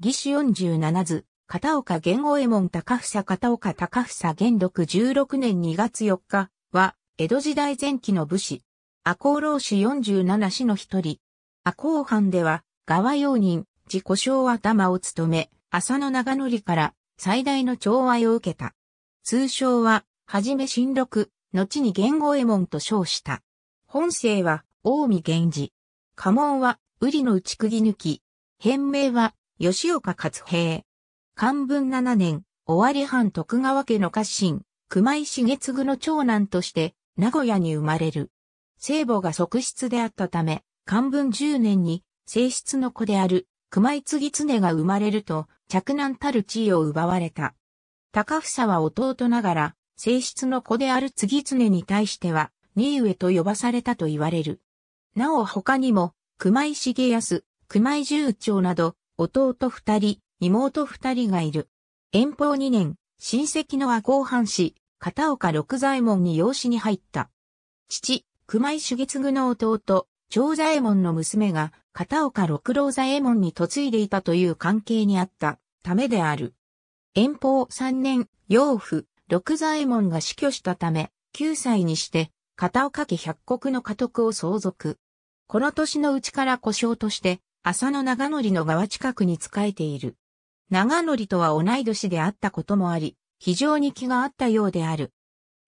義士四十七図、片岡玄右衛門高房片岡高房元禄十六年二月四日は、江戸時代前期の武士。赤穂老四十七氏の一人。赤穂藩では、側用人、自己小頭を務め、浅野長則から最大の寵愛を受けた。通称は、はじめ新六、後に玄右衛門と称した。本姓は、大見源氏。家紋は、瓜の打ち釘抜き。変名は、吉岡勝平。漢文七年、尾張藩徳川家の家臣、熊井重次の長男として、名古屋に生まれる。聖母が側室であったため、漢文十年に、正室の子である、熊井継常が生まれると、着難たる地位を奪われた。高房は弟ながら、正室の子である継常に対しては、新上と呼ばされたと言われる。なお他にも、熊井重康、熊井十長など、弟二人、妹二人がいる。遠方二年、親戚の赤穂藩士、片岡六左衛門に養子に入った。父、熊井主月の弟、長左衛門の娘が片岡六郎左衛門に嫁いでいたという関係にあったためである。遠方三年、養父、六左衛門が死去したため、九歳にして、片岡家百国の家督を相続。この年のうちから故障として、浅野長則の側近くに仕えている。長則とは同い年であったこともあり、非常に気があったようである。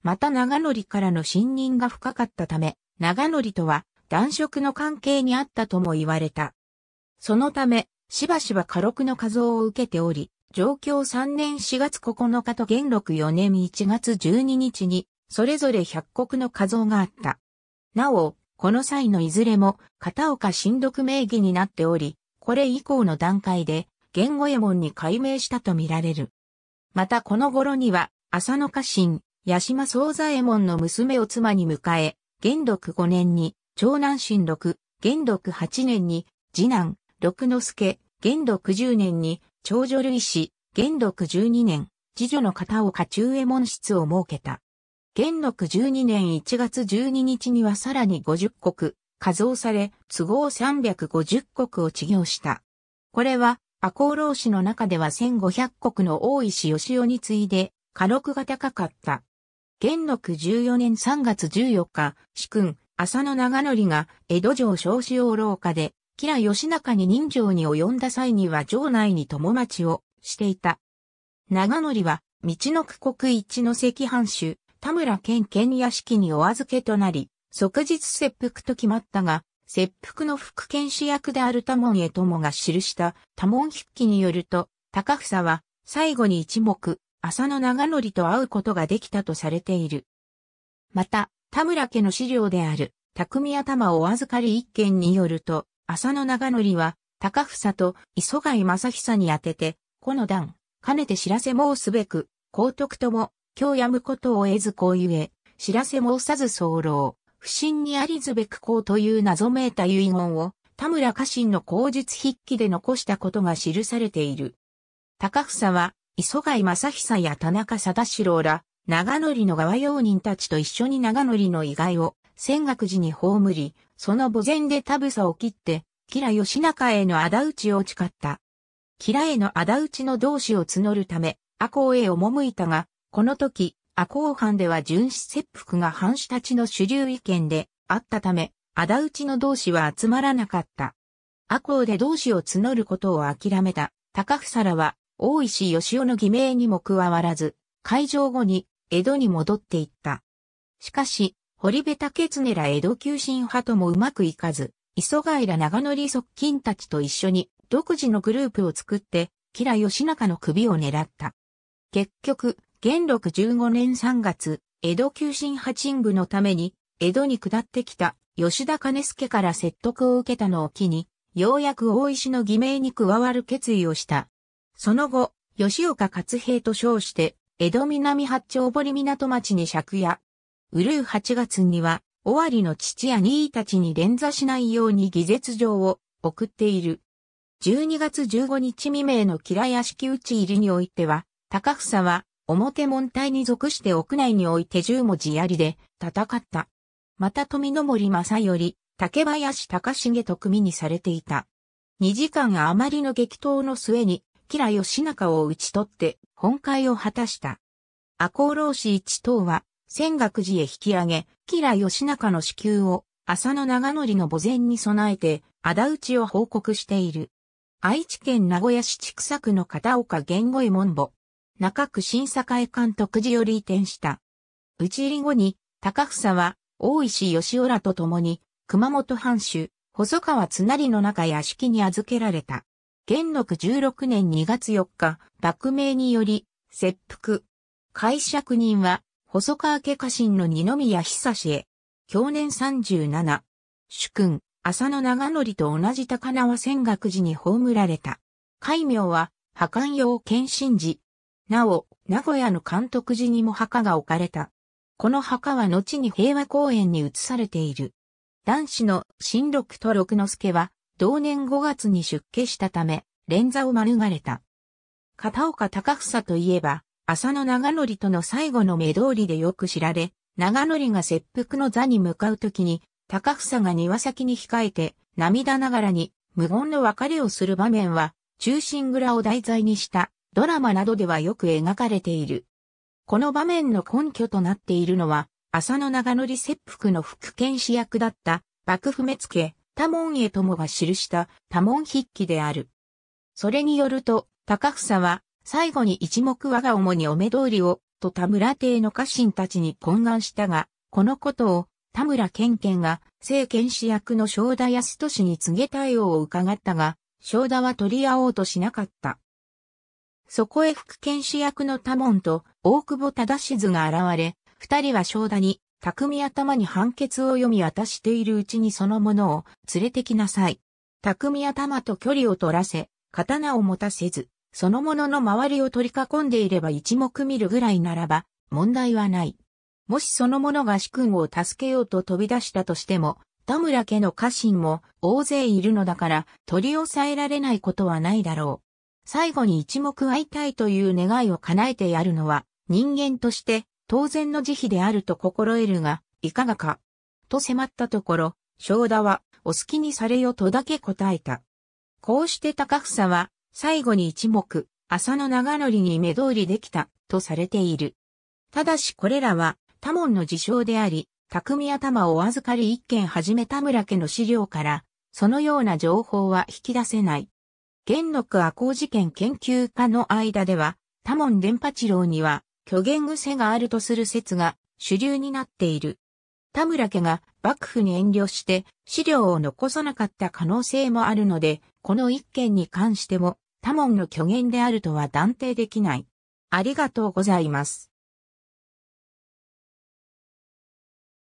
また長則からの信任が深かったため、長則とは男色の関係にあったとも言われた。そのため、しばしば過録の像を受けており、上京3年4月9日と元禄4年1月12日に、それぞれ100国の像があった。なお、この際のいずれも片岡新読名義になっており、これ以降の段階で言語衛門に改名したとみられる。またこの頃には、浅野家臣、八島宗左衛門の娘を妻に迎え、元禄5年に、長男新禄、元禄8年に、次男、六之助、元禄10年に、長女類氏、元禄12年、次女の片岡中衛門室を設けた。元禄12年1月12日にはさらに50国、加増され、都合350国を治業した。これは、赤穂浪士の中では1500国の大石義雄に次いで、火力が高かった。元禄14年3月14日、主君、浅野長則が、江戸城小子養廊下で、吉良義仲に人情に及んだ際には城内に友町をしていた。長則は、道の区国一の赤藩主、田村県県屋敷にお預けとなり、即日切腹と決まったが、切腹の副検視役である多門へ友が記した多門筆記によると、高房は最後に一目、浅野長則と会うことができたとされている。また、田村家の資料である、匠頭お預かり一件によると、浅野長則は、高房と磯貝正久に宛てて、この段、かねて知らせ申すべく、高徳とも、今日やむことを得ずこうゆえ、知らせ申さず候。不審にありずべくこうという謎めいた遺言を、田村家臣の口述筆記で残したことが記されている。高房は、磯貝正久や田中貞四郎ら、長則の側用人たちと一緒に長則の遺骸を、仙岳寺に葬り、その墓前で田房を切って、吉良義仲への仇討ちを誓った。吉良への仇討ちの同志を募るため、赤穂へ赴いたが、この時、阿公藩では巡視切腹が藩主たちの主流意見であったため、仇討ちの同志は集まらなかった。阿公で同志を募ることを諦めた高房らは大石義雄の偽名にも加わらず、会場後に江戸に戻っていった。しかし、堀部竹常ら江戸急進派ともうまくいかず、磯貝ら長乗側近たちと一緒に独自のグループを作って、吉良義仲の首を狙った。結局、元禄15年3月、江戸急進八鎮部のために、江戸に下ってきた吉田兼助から説得を受けたのを機に、ようやく大石の偽名に加わる決意をした。その後、吉岡勝平と称して、江戸南八丁堀港町に借家。うるう八月には、尾張の父や兄たちに連座しないように偽絶状を送っている。12月15日未明の吉良屋敷内ち入りにおいては、高房は表門隊に属して屋内において十文字槍で戦った。また富の森正頼、竹林隆重と組にされていた。2時間余りの激闘の末に、吉良義仲を討ち取って本会を果たした。赤穂浪士一等は、仙岳寺へ引き上げ、吉良義仲の支給を、浅野長則の墓前に備えて、仇討ちを報告している。愛知県名古屋市千種区の片岡玄五衛門墓。中区新栄監督時より移転した。打ち入り後に、高房は、大石義雄らと共に、熊本藩主、細川津成の中屋敷に預けられた。元禄16年2月4日、幕名により、切腹。解釈人は、細川家家臣の二宮久志へ。去年37。主君、浅野長則と同じ高輪仙岳寺に葬られた。戒名は、破官用謙信寺、なお、名古屋の監督寺にも墓が置かれた。この墓は後に平和公園に移されている。男子の新六と六之助は、同年5月に出家したため、連座を免れた。片岡隆房といえば、浅野長則との最後の目通りでよく知られ、長則が切腹の座に向かうときに、高房が庭先に控えて、涙ながらに、無言の別れをする場面は、中心蔵を題材にしたドラマなどではよく描かれている。この場面の根拠となっているのは、浅野長則切腹の副剣士役だった、幕府目付、多門と友が記した多門筆記である。それによると、高房は、最後に一目我が主にお目通りを、と田村邸の家臣たちに懇願したが、このことを、田村健健が、聖剣士役の正田康俊に告げ対応を伺ったが、正田は取り合おうとしなかった。そこへ副剣士役の多門と大久保忠静が現れ、二人は正田に、匠頭に判決を読み渡しているうちにそのものを連れてきなさい。匠頭と距離を取らせ、刀を持たせず、そのものの周りを取り囲んでいれば一目見るぐらいならば、問題はない。もしそのものが主君を助けようと飛び出したとしても、田村家の家臣も大勢いるのだから取り押さえられないことはないだろう。最後に一目会いたいという願いを叶えてやるのは、人間として当然の慈悲であると心得るが、いかがか。と迫ったところ、正田は、お好きにされよとだけ答えた。こうして高房は、最後に一目、浅野長則に目通りできた、とされている。ただしこれらは、多門の事象であり、匠頭をお預かり一件始めた村家の資料から、そのような情報は引き出せない。元禄赤光事件研究家の間では、多門伝八郎には、虚言癖があるとする説が主流になっている。田村家が幕府に遠慮して資料を残さなかった可能性もあるので、この一件に関しても、多門の虚言であるとは断定できない。ありがとうございます。